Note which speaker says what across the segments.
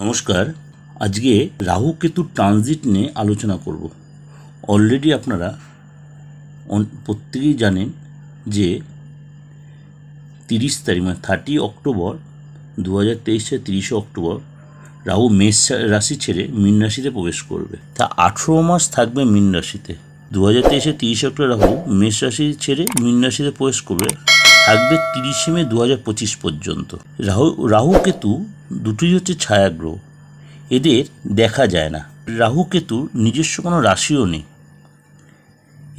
Speaker 1: নমস্কার আজকে রাহু কেতু ট্রানজিট নিয়ে আলোচনা করব অলরেডি আপনারা প্রত্যেকেই জানেন যে তিরিশ তারিখ মানে থার্টি অক্টোবর দু হাজার তেইশে তিরিশে অক্টোবর রাহু মেষ রাশি ছেড়ে মীন রাশিতে প্রবেশ করবে তা আঠেরো মাস থাকবে মীন রাশিতে দু হাজার তেইশে তিরিশে অক্টোবর রাহু মেষ রাশি ছেড়ে মীন রাশিতে প্রবেশ করবে থাকবে তিরিশে মে দু পঁচিশ পর্যন্ত রাহু রাহু কেতু দুটোই হচ্ছে ছায়াগ্রহ এদের দেখা যায় না রাহু কেতুর নিজস্ব কোনো রাশিও নেই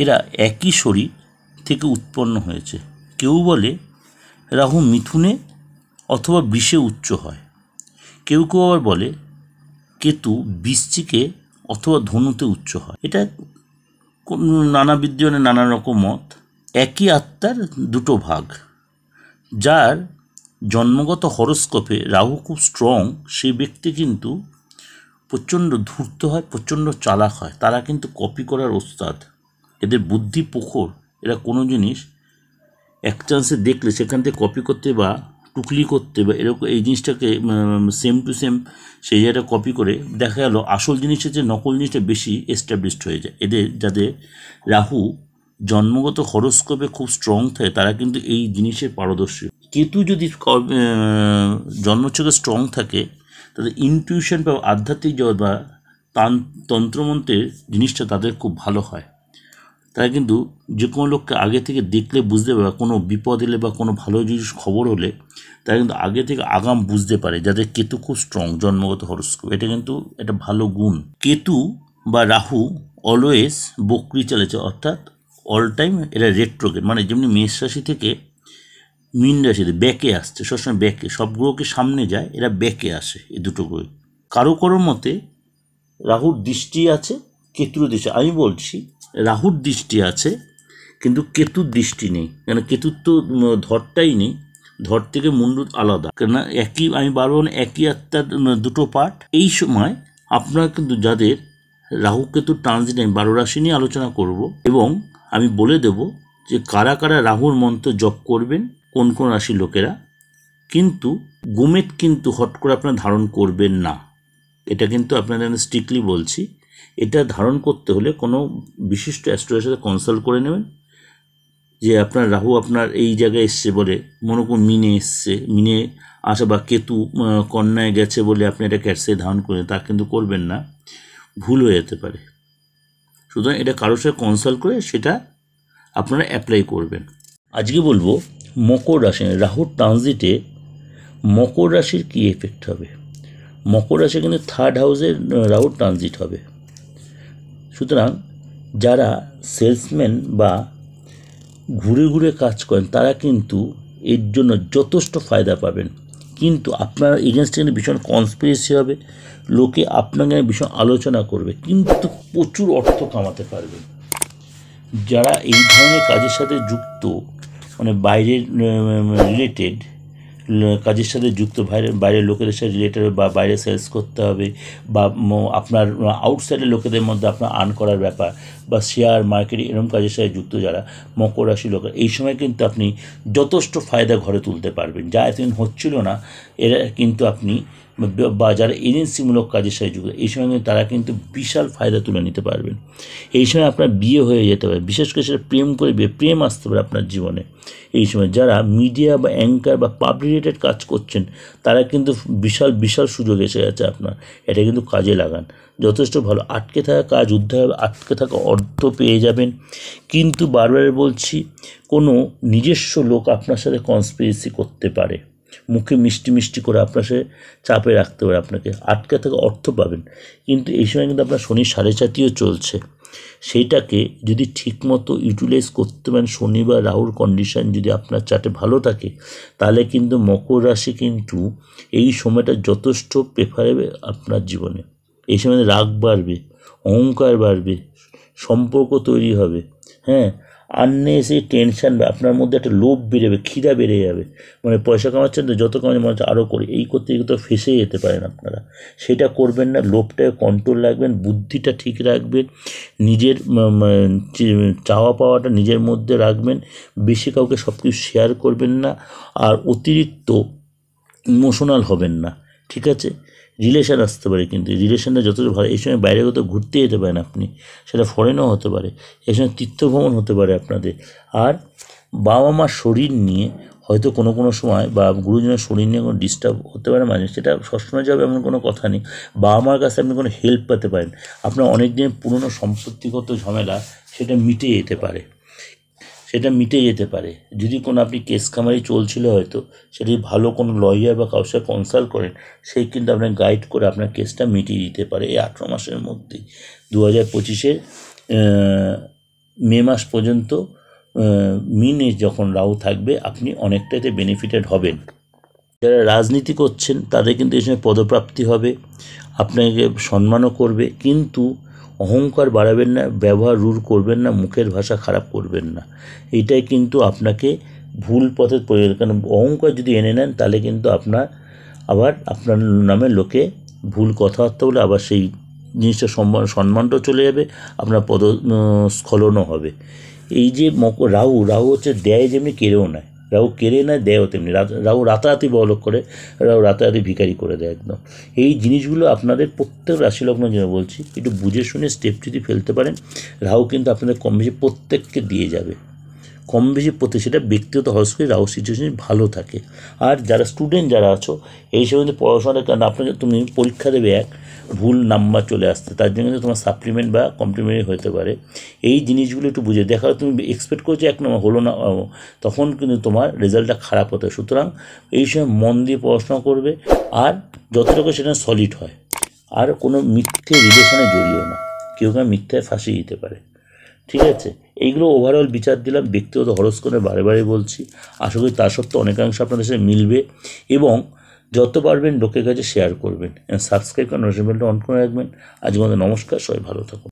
Speaker 1: এরা একই শরীর থেকে উৎপন্ন হয়েছে কেউ বলে রাহু মিথুনে অথবা বিষে উচ্চ হয় কেউ কেউ আবার বলে কেতু বৃশ্চিকে অথবা ধনুতে উচ্চ হয় এটা নানাবিদ্যনে নানা রকম মত একই আত্মার দুটো ভাগ যার জন্মগত হরস্কোপে রাহু খুব স্ট্রং সেই ব্যক্তি কিন্তু প্রচণ্ড ধূর্ত হয় প্রচণ্ড চালাক হয় তারা কিন্তু কপি করার ওস্তাদ এদের বুদ্ধি পোখর এরা কোনো জিনিস এক চান্সে দেখলে সেখান থেকে কপি করতে বা টুকলি করতে বা এরকম এই জিনিসটাকে সেম টু সেম সেই জায়গাটা কপি করে দেখা গেল আসল জিনিসের যে নকল জিনিসটা বেশি এস্টাবলিশড হয়ে যায় এদের যাদের রাহু জন্মগত হরস্কোপে খুব স্ট্রং থাকে তারা কিন্তু এই জিনিসে পারদর্শী কেতু যদি জন্মচ্ছকে স্ট্রং থাকে তাদের ইনটিউশন বা আধ্যাত্মিক জগৎ বা তান তন্ত্রমন্ত্রের জিনিসটা তাদের খুব ভালো হয় তারা কিন্তু যে কোনো লোককে আগে থেকে দেখলে বুঝতে পারে কোনো বিপদ এলে বা কোনো ভালো জিনিস খবর হলে তারা কিন্তু আগে থেকে আগাম বুঝতে পারে যাদের কেতু খুব স্ট্রং জন্মগত হরস্কোপ এটা কিন্তু একটা ভালো গুণ কেতু বা রাহু অলওয়েজ বকরি চলেছে অর্থাৎ অল টাইম এরা রেট্রোগেট মানে যেমনি মেষ রাশি থেকে মিন রাশিতে ব্যাকে আসছে সবসময় ব্যাকে সব গ্রহকে সামনে যায় এরা ব্যাকে আসে এ দুটো গ্রহ কারো কারো মতে রাহুর দৃষ্টি আছে কেতুর দৃষ্টি আমি বলছি রাহুর দৃষ্টি আছে কিন্তু কেতুর দৃষ্টি নেই কেন কেতুর তো ধরটাই নেই ধর থেকে মুন্ডু আলাদা কেননা একই আমি বারবার একই আত্মার দুটো পার্ট এই সময় আপনারা কিন্তু যাদের রাহু কেতুর ট্রানজিট আমি বারো রাশি নিয়ে আলোচনা করব এবং আমি বলে দেব যে কারা কারা রাহুর মন্ত্র জপ করবেন কোন কোন রাশি লোকেরা কিন্তু গুমেট কিন্তু হট করে আপনার ধারণ করবেন না এটা কিন্তু আপনাদের আমি স্ট্রিক্টলি বলছি এটা ধারণ করতে হলে কোনো বিশিষ্ট অ্যাস্ট্রোলজার সাথে কনসাল্ট করে নেবেন যে আপনার রাহু আপনার এই জায়গায় এসছে বলে মনে করুন মিনে এসছে মিনে আসা বা কেতু কন্যায় গেছে বলে আপনি এটা ক্যাটসে ধারণ করেন তা কিন্তু করবেন না ভুল হয়ে যেতে পারে সুতরাং এটা কারোর সাথে কনসাল্ট করে সেটা আপনারা অ্যাপ্লাই করবেন আজকে বলবো মকর রাশি রাহুর ট্রানজিটে মকর রাশির কী এফেক্ট হবে মকর রাশি কিন্তু থার্ড হাউসের রাহুর ট্রানজিট হবে সুতরাং যারা সেলসম্যান বা ঘুরে ঘুরে কাজ করেন তারা কিন্তু এর জন্য যথেষ্ট ফায়দা পাবেন কিন্তু আপনার এজেন্সি কিন্তু ভীষণ কনসপিরেসি হবে লোকে আপনাকে ভীষণ আলোচনা করবে কিন্তু প্রচুর অর্থ কামাতে পারবে যারা এই ধরনের কাজের সাথে যুক্ত মানে বাইরের রিলেটেড কাজের সাথে যুক্ত বাইরে বাইরের লোকেদের সাথে রিলেটেড বা বাইরে সেলস করতে হবে বা আপনার আউটসাইডের লোকেদের মধ্যে আপনার আর্ন করার ব্যাপার বা শেয়ার মার্কেট এরম কাজের সাথে যুক্ত যারা মকর রাশি লোক এই সময় কিন্তু আপনি যথেষ্ট ফায়দা ঘরে তুলতে পারবেন যা এতদিন হচ্ছিল না এরা কিন্তু আপনি বা যারা এজেন্সিমূলক কাজের সাথে যুক্ত এই সময় কিন্তু তারা কিন্তু বিশাল ফায়দা তুলে নিতে পারবেন এই সময় আপনার বিয়ে হয়ে যেতে পারে বিশেষ করে সেটা প্রেম করে বিয়ে প্রেম আসতে পারে আপনার জীবনে এই সময় যারা মিডিয়া বা অ্যাঙ্কার বা পাবলিক রিলেটেড কাজ করছেন তারা কিন্তু বিশাল বিশাল সুযোগ এসে গেছে আপনার এটা কিন্তু কাজে লাগান যথেষ্ট ভালো আটকে থাকা কাজ উদ্ধার হবে আটকে থাকা অর্থ পেয়ে যাবেন কিন্তু বারবার বলছি কোনো নিজস্ব লোক আপনার সাথে কনস্পিরেসি করতে পারে মুখে মিষ্টি মিষ্টি করে আপনার সে চাপে রাখতে পারে আপনাকে আটকে থাকা অর্থ পাবেন কিন্তু এই সময় কিন্তু আপনার শনি সাড়ে চাতিও চলছে সেইটাকে যদি ঠিকমতো ইউটিলাইজ করতে পারেন শনি বা রাহুর কন্ডিশন যদি আপনার চাটে ভালো থাকে তাহলে কিন্তু মকর রাশি কিন্তু এই সময়টা যথেষ্ট প্রেফারেবে আপনার জীবনে এই সময় রাগ বাড়বে অহংকার বাড়বে সম্পর্ক তৈরি হবে হ্যাঁ আননেসেসারি টেনশান আপনার মধ্যে একটা লোভ বেড়ে যাবে খিদা বেড়ে যাবে মানে পয়সা কামাচ্ছেন তো যত কামাচ্ছে মনে হচ্ছে আরও করি এই করতে তো ফেসে যেতে পারেন আপনারা সেটা করবেন না লোভটাকে কন্ট্রোল রাখবেন বুদ্ধিটা ঠিক রাখবেন নিজের চাওয়া পাওয়াটা নিজের মধ্যে রাখবেন বেশি কাউকে সব কিছু শেয়ার করবেন না আর অতিরিক্ত ইমোশনাল হবেন না ঠিক আছে রিলেশান আসতে পারে কিন্তু রিলেশানটা যথেষ্ট ভালো এই সময় বাইরে কোথাও ঘুরতে যেতে পারেন আপনি সেটা ফরেনও হতে পারে এই সময় তীর্থভ্রমণ হতে পারে আপনাদের আর বাবা মার শরীর নিয়ে হয়তো কোনো কোনো সময় বা গুরুজনের শরীর নিয়ে কোনো ডিস্টার্ব হতে পারে মানে সেটা সবসময় যাবে এমন কোনো কথা নেই বাবা মার কাছে আপনি কোনো হেল্প পেতে পারেন আপনার অনেক দিন পুরনো সম্পত্তিগত ঝামেলা সেটা মিটে যেতে পারে সেটা মিটে যেতে পারে যদি কোনো আপনি কেস খামারি চলছিল হয়তো সেটি ভালো কোনো লয়ার বা কারোর সাথে কনসাল্ট করেন সেই কিন্তু আপনার গাইড করে আপনার কেসটা মিটিয়ে দিতে পারে এই আঠেরো মাসের মধ্যেই দু হাজার পঁচিশের মে মাস পর্যন্ত মিনে যখন রাউ থাকবে আপনি অনেকটাতে বেনিফিটেড হবেন যারা রাজনীতি করছেন তাদের কিন্তু এই সময় পদপ্রাপ্তি হবে আপনাকে সম্মানও করবে কিন্তু অহংকার বাড়াবেন না ব্যবহার রূঢ় করবেন না মুখের ভাষা খারাপ করবেন না এটাই কিন্তু আপনাকে ভুল পথে প্রয়োজন কারণ অহংকার যদি এনে নেন তাহলে কিন্তু আপনার আবার আপনার নামে লোকে ভুল কথাবার্তা বলে আবার সেই জিনিসটা সম্মান সম্মানটাও চলে যাবে আপনার পদ স্খলনও হবে এই যে মক রাহু রাহু হচ্ছে দেয় যেমনি কেড়েও নেয় রাহু কেড়ে নেয় দেয় তেমনি রাহু রাতারাতি বলক করে রাহু রাতারাতি ভিকারি করে দেয় একদম এই জিনিসগুলো আপনাদের প্রত্যেক রাশি লগ্ন জন্য বলছি একটু বুঝে শুনে স্টেপ যদি ফেলতে পারেন রাহু কিন্তু আপনাদের কম বেশি প্রত্যেককে দিয়ে যাবে কম বেশি প্রতি সেটা ব্যক্তিগত হস করে রাও সিচুয়েশন ভালো থাকে আর যারা স্টুডেন্ট যারা আছো এই সময় পড়াশোনার কারণে আপনাকে তুমি পরীক্ষা দেবে এক ভুল নাম্বার চলে আসতে তার জন্য কিন্তু তোমার সাপ্লিমেন্ট বা কমপ্লিমেন্টারি হতে পারে এই জিনিসগুলো একটু বুঝে দেখা তুমি এক্সপেক্ট করছো এক নম্বর হলো না তখন কিন্তু তোমার রেজাল্টটা খারাপ হতে সুতরাং এই সময় মন দিয়ে পড়াশোনা করবে আর যতটুকু সেটা সলিড হয় আর কোনো মিথ্যে রিলেশনে জড়িও না কেউ কেউ মিথ্যায় ফাঁসিয়ে দিতে পারে ঠিক আছে এইগুলো ওভারঅল বিচার দিলাম ব্যক্তিগত হরস্কোপে বারে বারে বলছি আশা করি তা সত্ত্বেও অনেকাংশ আপনাদের সাথে মিলবে এবং যত পারবেন লোকের কাছে শেয়ার করবেন সাবস্ক্রাইব করে নোটিফিকেশনটা অন করে রাখবেন আজকে আমাদের নমস্কার সবাই ভালো থাকুন